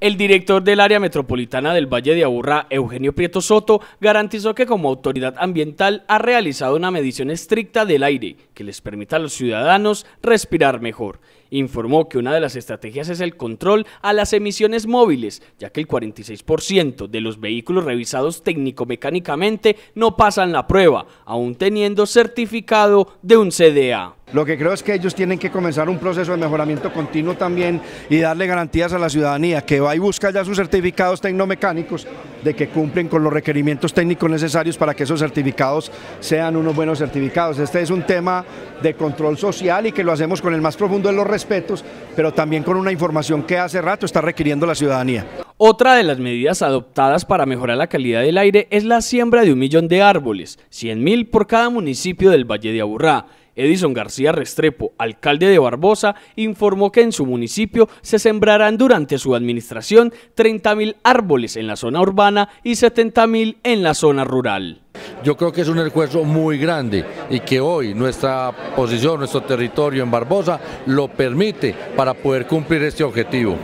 El director del área metropolitana del Valle de Aburrá, Eugenio Prieto Soto, garantizó que como autoridad ambiental ha realizado una medición estricta del aire que les permita a los ciudadanos respirar mejor. Informó que una de las estrategias es el control a las emisiones móviles, ya que el 46% de los vehículos revisados técnico-mecánicamente no pasan la prueba, aún teniendo certificado de un CDA. Lo que creo es que ellos tienen que comenzar un proceso de mejoramiento continuo también y darle garantías a la ciudadanía que va y busca ya sus certificados tecnomecánicos de que cumplen con los requerimientos técnicos necesarios para que esos certificados sean unos buenos certificados. Este es un tema de control social y que lo hacemos con el más profundo de los respetos, pero también con una información que hace rato está requiriendo la ciudadanía. Otra de las medidas adoptadas para mejorar la calidad del aire es la siembra de un millón de árboles, 100.000 por cada municipio del Valle de Aburrá. Edison García Restrepo, alcalde de Barbosa, informó que en su municipio se sembrarán durante su administración 30.000 árboles en la zona urbana y 70.000 en la zona rural. Yo creo que es un esfuerzo muy grande y que hoy nuestra posición, nuestro territorio en Barbosa lo permite para poder cumplir este objetivo.